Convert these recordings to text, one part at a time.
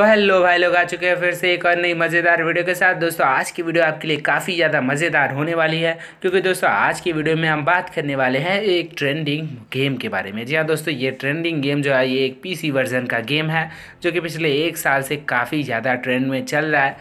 तो हेलो भाई लोग आ चुके हैं फिर से एक और नई मज़ेदार वीडियो के साथ दोस्तों आज की वीडियो आपके लिए काफ़ी ज़्यादा मज़ेदार होने वाली है क्योंकि दोस्तों आज की वीडियो में हम बात करने वाले हैं एक ट्रेंडिंग गेम के बारे में जी हाँ दोस्तों ये ट्रेंडिंग गेम जो है ये एक पीसी वर्जन का गेम है जो कि पिछले एक साल से काफ़ी ज़्यादा ट्रेंड में चल रहा है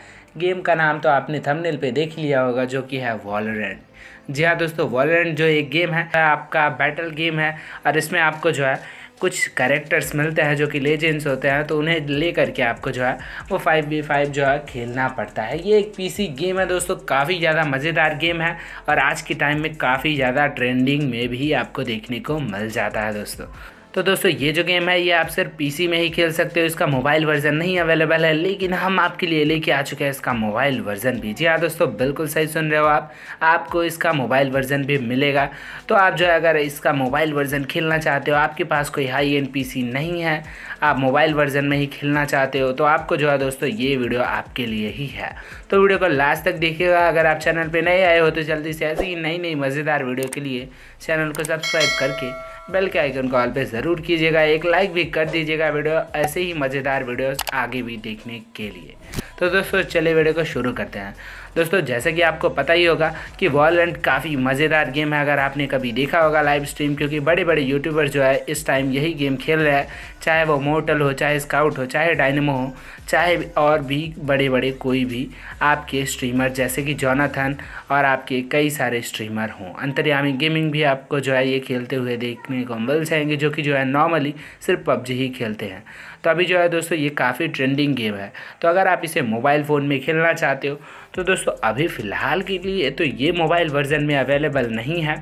गेम का नाम तो आपने थमनेल पर देख लिया होगा जो कि है वॉलरेंट जी हाँ दोस्तों वॉलरेंट जो एक गेम है आपका बैटल गेम है और इसमें आपको जो है कुछ करेक्टर्स मिलते हैं जो कि लेजेंड्स होते हैं तो उन्हें ले करके आपको जो है वो फाइव बी फाइव जो है खेलना पड़ता है ये एक पीसी गेम है दोस्तों काफ़ी ज़्यादा मज़ेदार गेम है और आज के टाइम में काफ़ी ज़्यादा ट्रेंडिंग में भी आपको देखने को मिल जाता है दोस्तों तो दोस्तों ये जो गेम है ये आप सिर्फ पीसी में ही खेल सकते हो इसका मोबाइल वर्जन नहीं अवेलेबल है लेकिन हम आपके लिए लेके आ चुके हैं इसका मोबाइल वर्जन भी जी हाँ दोस्तों बिल्कुल सही सुन रहे हो आप आपको इसका मोबाइल वर्जन भी मिलेगा तो आप जो है अगर इसका मोबाइल वर्जन खेलना चाहते हो आपके पास कोई हाई एंड पी नहीं है आप मोबाइल वर्जन में ही खेलना चाहते हो तो आपको जो है दोस्तों ये वीडियो आपके लिए ही है तो वीडियो को लास्ट तक देखिएगा अगर आप चैनल पर नए आए हो तो जल्दी से ऐसी ही नई नई मज़ेदार वीडियो के लिए चैनल को सब्सक्राइब करके बेल के आइकन को ऑल पे ज़रूर कीजिएगा एक लाइक भी कर दीजिएगा वीडियो ऐसे ही मज़ेदार वीडियोस आगे भी देखने के लिए तो दोस्तों चलिए वीडियो को शुरू करते हैं दोस्तों जैसे कि आपको पता ही होगा कि वॉलेंट काफ़ी मज़ेदार गेम है अगर आपने कभी देखा होगा लाइव स्ट्रीम क्योंकि बड़े बड़े यूट्यूबर जो है इस टाइम यही गेम खेल रहे हैं चाहे वो मोटल हो चाहे स्काउट हो चाहे डायनेमो हो चाहे और भी बड़े बड़े कोई भी आपके स्ट्रीमर जैसे कि जोनाथन और आपके कई सारे स्ट्रीमर हों अंतर्यामी गेमिंग भी आपको जो है ये खेलते हुए देखने को मिल जाएंगे जो कि जो है नॉर्मली सिर्फ पबजी ही खेलते हैं तो अभी जो है दोस्तों ये काफ़ी ट्रेंडिंग गेम है तो अगर आप इसे मोबाइल फ़ोन में खेलना चाहते हो तो दोस्तों दोस्तों अभी फ़िलहाल के लिए तो ये मोबाइल वर्ज़न में अवेलेबल नहीं है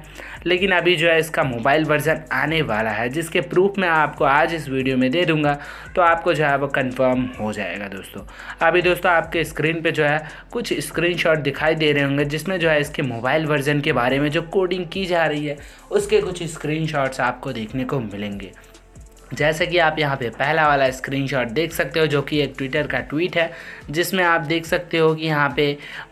लेकिन अभी जो है इसका मोबाइल वर्ज़न आने वाला है जिसके प्रूफ मैं आपको आज इस वीडियो में दे दूँगा तो आपको जो है वो कंफर्म हो जाएगा दोस्तों अभी दोस्तों आपके स्क्रीन पर जो है कुछ स्क्रीनशॉट दिखाई दे रहे होंगे जिसमें जो है इसके मोबाइल वर्ज़न के बारे में जो कोडिंग की जा रही है उसके कुछ स्क्रीन आपको देखने को मिलेंगे जैसे कि आप यहाँ पे पहला वाला स्क्रीनशॉट देख सकते हो जो कि एक ट्विटर का ट्वीट है जिसमें आप देख सकते हो कि यहाँ पे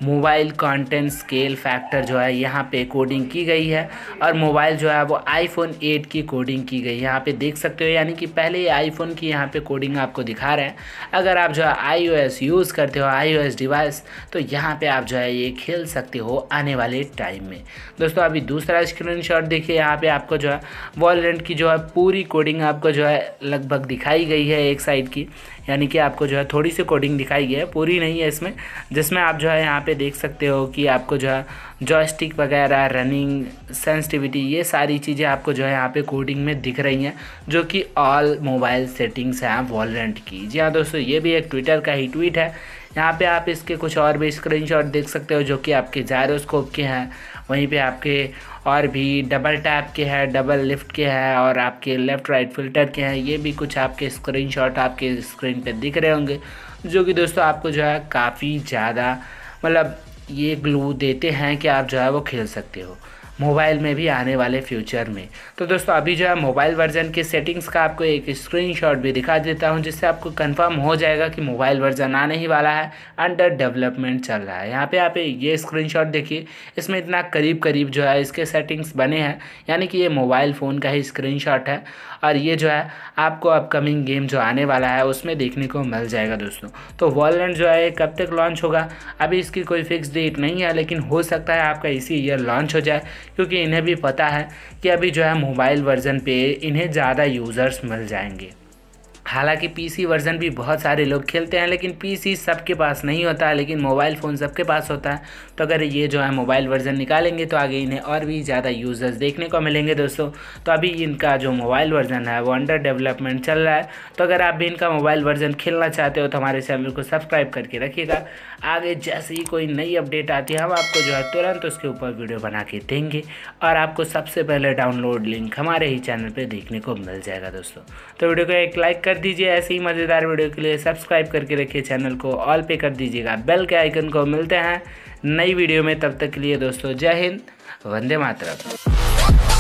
मोबाइल कंटेंट स्केल फैक्टर जो है यहाँ पे कोडिंग की गई है और मोबाइल जो है वो आईफोन 8 की कोडिंग की गई है यहाँ पे देख सकते हो यानी कि पहले ही आईफोन की यहाँ पे कोडिंग आपको दिखा रहे हैं अगर आप जो है आई यूज़ करते हो आई डिवाइस तो यहाँ पर आप जो है ये खेल सकते हो आने वाले टाइम में दोस्तों अभी दूसरा स्क्रीन देखिए यहाँ पर आपको जो है वॉलेंट की जो है पूरी कोडिंग आपको जो है है लगभग दिखाई गई है एक साइड की यानी कि आपको जो है थोड़ी सी कोडिंग दिखाई गई है पूरी नहीं है इसमें जिसमें आप जो है यहाँ पे देख सकते हो कि आपको जो है जॉयस्टिक वगैरह रनिंग सेंसिटिविटी ये सारी चीज़ें आपको जो है यहाँ पे कोडिंग में दिख रही हैं जो कि ऑल मोबाइल सेटिंग्स हैं वॉलेंट की जी हाँ दोस्तों ये भी एक ट्विटर का ही ट्वीट है यहाँ पे आप इसके कुछ और भी स्क्रीनशॉट देख सकते हो जो कि आपके जायरोस्कोप के हैं वहीं पे आपके और भी डबल टैप के हैं डबल लिफ्ट के हैं और आपके लेफ़्ट राइट फिल्टर के हैं ये भी कुछ आपके स्क्रीन आपके स्क्रीन पर दिख रहे होंगे जो कि दोस्तों आपको जो है काफ़ी ज़्यादा मतलब ये ग्लू देते हैं कि आप जो है वो खेल सकते हो मोबाइल में भी आने वाले फ्यूचर में तो दोस्तों अभी जो है मोबाइल वर्जन के सेटिंग्स का आपको एक स्क्रीनशॉट भी दिखा देता हूँ जिससे आपको कंफर्म हो जाएगा कि मोबाइल वर्जन आने ही वाला है अंडर डेवलपमेंट चल रहा है यहाँ पे आप ये स्क्रीन देखिए इसमें इतना करीब करीब जो है इसके सेटिंग्स बने हैं यानी कि ये मोबाइल फ़ोन का ही स्क्रीन है और ये जो है आपको अपकमिंग गेम जो आने वाला है उसमें देखने को मिल जाएगा दोस्तों तो वॉलेंट जो है कब तक लॉन्च होगा अभी इसकी कोई फिक्स डेट नहीं है लेकिन हो सकता है आपका इसी ईयर लॉन्च हो जाए क्योंकि इन्हें भी पता है कि अभी जो है मोबाइल वर्ज़न पे इन्हें ज़्यादा यूज़र्स मिल जाएंगे हालांकि पीसी वर्जन भी बहुत सारे लोग खेलते हैं लेकिन पीसी सबके पास नहीं होता है लेकिन मोबाइल फ़ोन सबके पास होता है तो अगर ये जो है मोबाइल वर्जन निकालेंगे तो आगे इन्हें और भी ज़्यादा यूज़र्स देखने को मिलेंगे दोस्तों तो अभी इनका जो मोबाइल वर्जन है वो अंडर डेवलपमेंट चल रहा है तो अगर आप भी इनका मोबाइल वर्जन खेलना चाहते हो तो हमारे चैनल को सब्सक्राइब करके रखिएगा आगे जैसे ही कोई नई अपडेट आती है हम आपको जो है तुरंत उसके ऊपर वीडियो बना के देंगे और आपको सबसे पहले डाउनलोड लिंक हमारे ही चैनल पर देखने को मिल जाएगा दोस्तों तो वीडियो को एक लाइक कर दीजिए ऐसे ही मज़ेदार वीडियो के लिए सब्सक्राइब करके रखिए चैनल को ऑल पे कर दीजिएगा बेल के आइकन को मिलते हैं नई वीडियो में तब तक के लिए दोस्तों जय हिंद वंदे मातरम